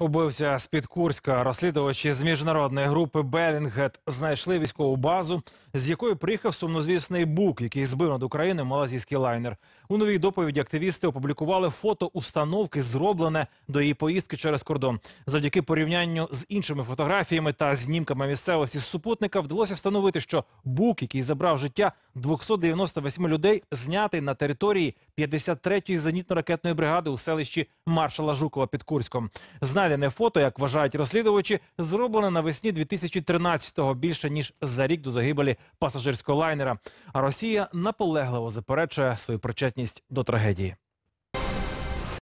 Убився з під Курська. Розслідувачі з міжнародної групи Белінгет знайшли військову базу, з якої приїхав сумнозвісний бук, який збив над Україною малазійський лайнер. У новій доповіді активісти опублікували фото установки, зроблене до її поїздки через кордон. Завдяки порівнянню з іншими фотографіями та знімками місцевості з супутника вдалося встановити, що бук, який забрав життя. 298 людей знятий на території 53-ї зенітно-ракетної бригади у селищі Маршала Жукова під Курськом. Знайдене фото, як вважають розслідувачі, зроблене навесні 2013-го, більше ніж за рік до загибелі пасажирського лайнера. А Росія наполегливо заперечує свою причетність до трагедії.